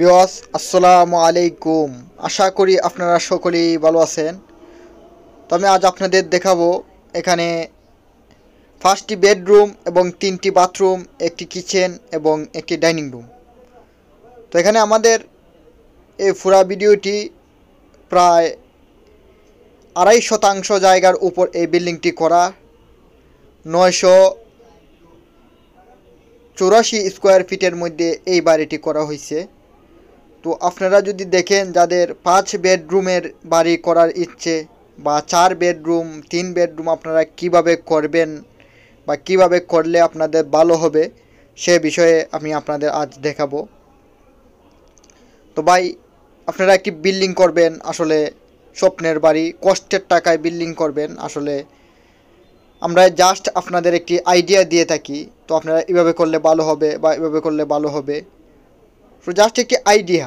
বিওয়াস আসসালামু আলাইকুম আশা করি আপনারা সকলেই ভালো আছেন তো আমি আজ আপনাদের দেখাবো এখানে ফার্স্টটি বেডরুম এবং তিনটি বাথরুম একটি কিচেন এবং একটি ডাইনিং রুম তো এখানে আমাদের এই ফুরা ভিডিওটি প্রায় আড়াই শতাংশ জায়গার উপর এই বিল্ডিংটি করা নয়শো চুরাশি স্কোয়ার ফিটের মধ্যে এই বাড়িটি করা হয়েছে তো আপনারা যদি দেখেন যাদের পাঁচ বেডরুমের বাড়ি করার ইচ্ছে বা চার বেডরুম তিন বেডরুম আপনারা কিভাবে করবেন বা কিভাবে করলে আপনাদের ভালো হবে সে বিষয়ে আমি আপনাদের আজ দেখাবো তো ভাই আপনারা কি বিল্ডিং করবেন আসলে স্বপ্নের বাড়ি কষ্টের টাকায় বিল্ডিং করবেন আসলে আমরা জাস্ট আপনাদের একটি আইডিয়া দিয়ে থাকি তো আপনারা এভাবে করলে ভালো হবে বা এভাবে করলে ভালো হবে সো জাস্ট একটি আইডিয়া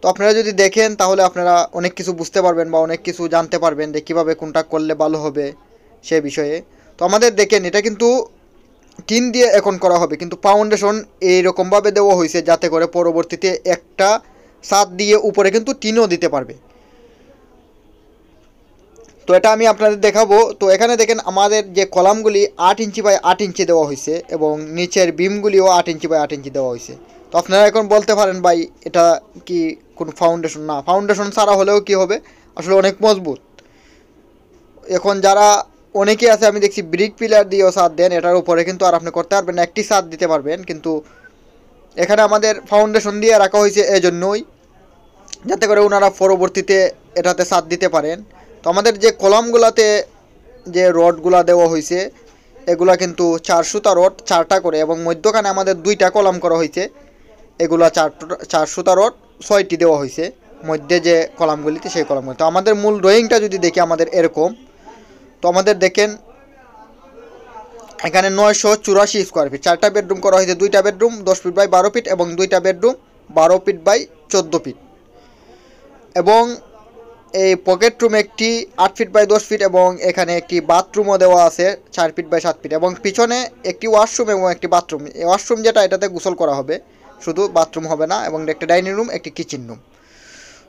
তো আপনারা যদি দেখেন তাহলে আপনারা অনেক কিছু বুঝতে পারবেন বা অনেক কিছু জানতে পারবেন যে কীভাবে কোনটা করলে ভালো হবে সে বিষয়ে তো আমাদের দেখেন এটা কিন্তু টিন দিয়ে এখন করা হবে কিন্তু ফাউন্ডেশন এইরকমভাবে দেওয়া হয়েছে যাতে করে পরবর্তীতে একটা সাত দিয়ে উপরে কিন্তু টিনও দিতে পারবে তো এটা আমি আপনাদের দেখাবো তো এখানে দেখেন আমাদের যে কলামগুলি আট ইঞ্চি বাই আট ইঞ্চি দেওয়া হয়েছে এবং নিচের বিমগুলিও আট ইঞ্চি বাই আট ইঞ্চি দেওয়া হয়েছে তো আপনারা এখন বলতে পারেন ভাই এটা কি কোন ফাউন্ডেশন না ফাউন্ডেশন ছাড়া হলেও কি হবে আসলে অনেক মজবুত এখন যারা অনেকে আছে আমি দেখছি ব্রিক পিলার দিয়েও সাদ দেন এটার উপরে কিন্তু আর আপনি করতে পারবেন একটি সাদ দিতে পারবেন কিন্তু এখানে আমাদের ফাউন্ডেশন দিয়ে রাখা হয়েছে এই জন্যই যাতে করে ওনারা পরবর্তীতে এটাতে সাদ দিতে পারেন তো আমাদের যে কলমগুলাতে যে রডগুলা দেওয়া হয়েছে এগুলা কিন্তু চারশোটা রড চারটা করে এবং মধ্যখানে আমাদের দুইটা কলম করা হয়েছে এগুলো চার চারশোটা ছয়টি দেওয়া হয়েছে মধ্যে যে কলামগুলিতে সেই কলামগুলি তো আমাদের মূল ড্রয়িংটা যদি দেখি আমাদের এরকম তো আমাদের দেখেন এখানে নয়শো চুরাশি স্কোয়ার ফিট চারটা বেডরুম করা হয়েছে দুইটা বেডরুম দশ ফিট বাই বারো ফিট এবং দুইটা বেডরুম বারো ফিট বাই চোদ্দো ফিট এবং এই পকেট রুম একটি আট ফিট বাই দশ ফিট এবং এখানে একটি বাথরুমও দেওয়া আছে চার ফিট বাই সাত ফিট এবং পিছনে একটি ওয়াশরুম এবং একটি বাথরুম ওয়াশরুম যেটা এটাতে গোসল করা হবে শুধু বাথরুম হবে না এবং একটা ডাইনিং রুম একটি কিচেন রুম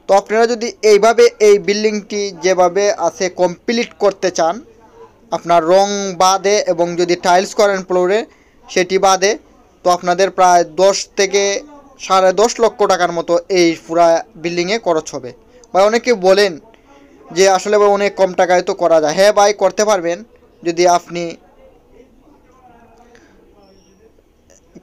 তো আপনারা যদি এইভাবে এই বিল্ডিংটি যেভাবে আছে কমপ্লিট করতে চান আপনার রং বাদে এবং যদি টাইলস করেন ফ্লোরে সেটি বাদে তো আপনাদের প্রায় দশ থেকে সাড়ে দশ লক্ষ টাকার মতো এই পুরা বিল্ডিংয়ে খরচ হবে ভাই অনেকে বলেন যে আসলে ভাই অনেক কম টাকায় তো করা যায় হ্যাঁ ভাই করতে পারবেন যদি আপনি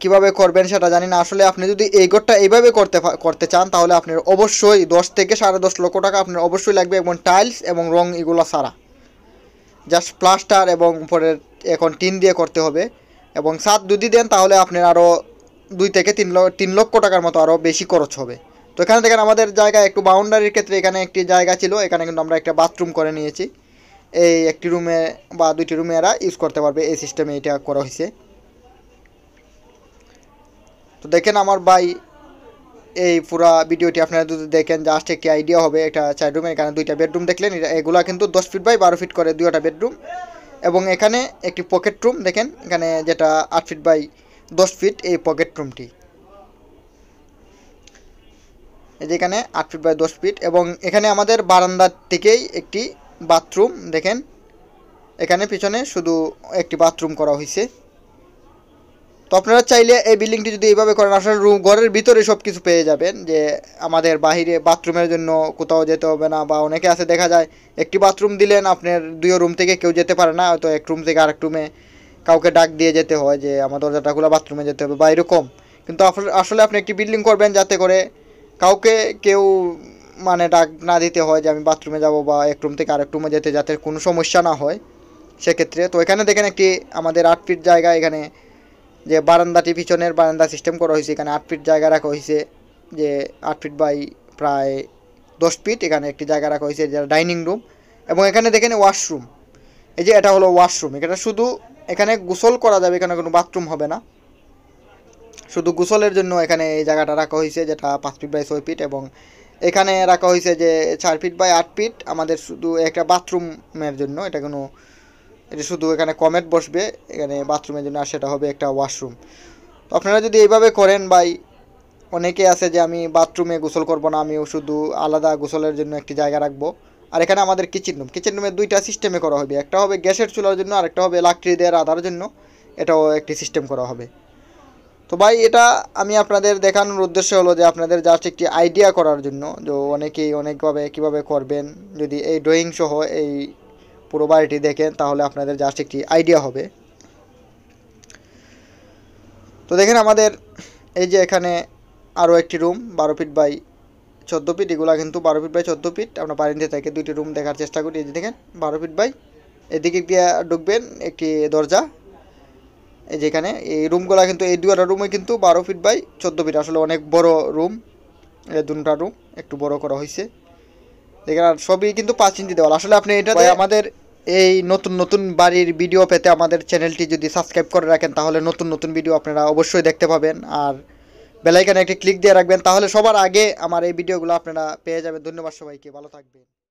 কিভাবে করবেন সেটা জানি না আসলে আপনি যদি এই গোটটা এইভাবে করতে করতে চান তাহলে আপনার অবশ্যই দশ থেকে সাড়ে দশ লক্ষ টাকা আপনার অবশ্যই লাগবে এবং টাইলস এবং রং এগুলো সারা জাস্ট প্লাস্টার এবং উপরের এখন টিন দিয়ে করতে হবে এবং সাত যদি দেন তাহলে আপনার আরও দুই থেকে তিন তিন লক্ষ টাকার মতো আরও বেশি খরচ হবে তো এখানে দেখেন আমাদের জায়গা একটু বাউন্ডারির ক্ষেত্রে এখানে একটি জায়গা ছিল এখানে কিন্তু আমরা একটা বাথরুম করে নিয়েছি এই একটি রুমে বা দুইটি রুমে এরা ইউজ করতে পারবে এই সিস্টেমে এটা করা হয়েছে তো দেখেন আমার ভাই এই পুরা ভিডিওটি আপনারা যদি দেখেন জাস্ট একটি আইডিয়া হবে একটা চার এখানে দুইটা বেডরুম দেখলেন এগুলা কিন্তু দশ ফিট বাই বারো ফিট করে দুইটা বেডরুম এবং এখানে একটি পকেট রুম দেখেন এখানে যেটা আট ফিট বাই দশ ফিট এই পকেট রুমটি যেখানে আট ফিট বাই দশ ফিট এবং এখানে আমাদের বারান্দার থেকেই একটি বাথরুম দেখেন এখানে পিছনে শুধু একটি বাথরুম করা হয়েছে তো আপনারা চাইলে এই বিল্ডিংটি যদি এইভাবে করেন আসলে রুম ঘরের ভিতরে সব কিছু পেয়ে যাবেন যে আমাদের বাহিরে বাথরুমের জন্য কোথাও যেতে হবে না বা অনেকে আছে দেখা যায় একটি বাথরুম দিলেন আপনার দুই রুম থেকে কেউ যেতে পারে না হয়তো এক রুম থেকে আরেক রুমে কাউকে ডাক দিয়ে যেতে হয় যে আমার দরজাটা খোলা বাথরুমে যেতে হবে বা এরকম কিন্তু আসলে আপনি একটি বিল্ডিং করবেন যাতে করে কাউকে কেউ মানে ডাক না দিতে হয় যে আমি বাথরুমে যাব বা এক রুম থেকে আরেক রুমে যেতে যাতে কোনো সমস্যা না হয় সেক্ষেত্রে তো এখানে দেখেন একটি আমাদের আট ফিট জায়গা এখানে যে বারান্দাটি পিছনের বারান্দা সিস্টেম করা হয়েছে এখানে আট ফিট জায়গা রাখা হয়েছে যে আট ফিট বাই প্রায় দশ ফিট এখানে একটি জায়গা রাখা হয়েছে যেটা ডাইনিং রুম এবং এখানে দেখেন ওয়াশরুম এই যে এটা হলো ওয়াশরুম এখানে শুধু এখানে গোসল করা যাবে এখানে কোনো বাথরুম হবে না শুধু গোসলের জন্য এখানে এই জায়গাটা রাখা হয়েছে যেটা পাঁচ ফিট বাই ছয় ফিট এবং এখানে রাখা হয়েছে যে চার ফিট বাই আট ফিট আমাদের শুধু একটা বাথরুমের জন্য এটা কোনো এটা শুধু এখানে কমেন্ট বসবে এখানে বাথরুমের জন্য আর সেটা হবে একটা ওয়াশরুম তো আপনারা যদি এইভাবে করেন ভাই অনেকে আছে যে আমি বাথরুমে গোসল করব না আমি শুধু আলাদা গোসলের জন্য একটি জায়গা রাখবো আর এখানে আমাদের কিচেন রুম কিচেন রুমে দুইটা সিস্টেমে করা হবে একটা হবে গ্যাসের চুলার জন্য আর একটা হবে লাকড়ি দেওয়ার আধার জন্য এটাও একটি সিস্টেম করা হবে তো ভাই এটা আমি আপনাদের দেখানোর উদ্দেশ্য হলো যে আপনাদের জাস্ট একটি আইডিয়া করার জন্য যে অনেকেই অনেকভাবে কীভাবে করবেন যদি এই ড্রয়িং সহ এই পুরো বাড়িটি দেখেন তাহলে আপনাদের জাস্ট একটি আইডিয়া হবে তো দেখেন আমাদের এই যে এখানে আরও একটি রুম বারো ফিট বাই চোদ্দ ফিট এগুলো কিন্তু বারো ফিট বাই চোদ্দ ফিট আমরা বাড়িতে থেকে দুইটি রুম দেখার চেষ্টা করি এই যে দেখেন বারো ফিট বাই এদিকে দিয়ে ঢুকবেন একটি দরজা এই যেখানে এই রুমগুলো কিন্তু এই দুটা রুমে কিন্তু বারো ফিট বাই চোদ্দ ফিট আসলে অনেক বড় রুম এই দুটা রুম একটু বড় করা হয়েছে দেখেন আর সবই কিন্তু পাঁচ ইঞ্চি দেওয়াল আসলে আপনি এটা আমাদের এই নতুন নতুন বাড়ির ভিডিও পেতে আমাদের চ্যানেলটি যদি সাবস্ক্রাইব করে রাখেন তাহলে নতুন নতুন ভিডিও আপনারা অবশ্যই দেখতে পাবেন আর বেলাইকানে একটি ক্লিক দিয়ে রাখবেন তাহলে সবার আগে আমার এই ভিডিওগুলো আপনারা পেয়ে যাবেন ধন্যবাদ সবাইকে ভালো থাকবেন